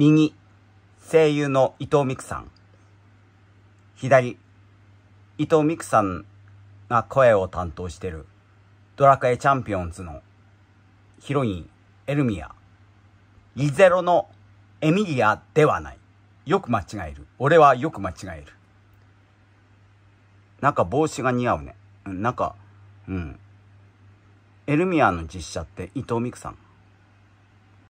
右、声優の伊藤美久さん。左、伊藤美久さんが声を担当してるドラクエチャンピオンズのヒロイン、エルミア。リゼロのエミリアではない。よく間違える。俺はよく間違える。なんか帽子が似合うね。なんか、うん。エルミアの実写って伊藤美久さん。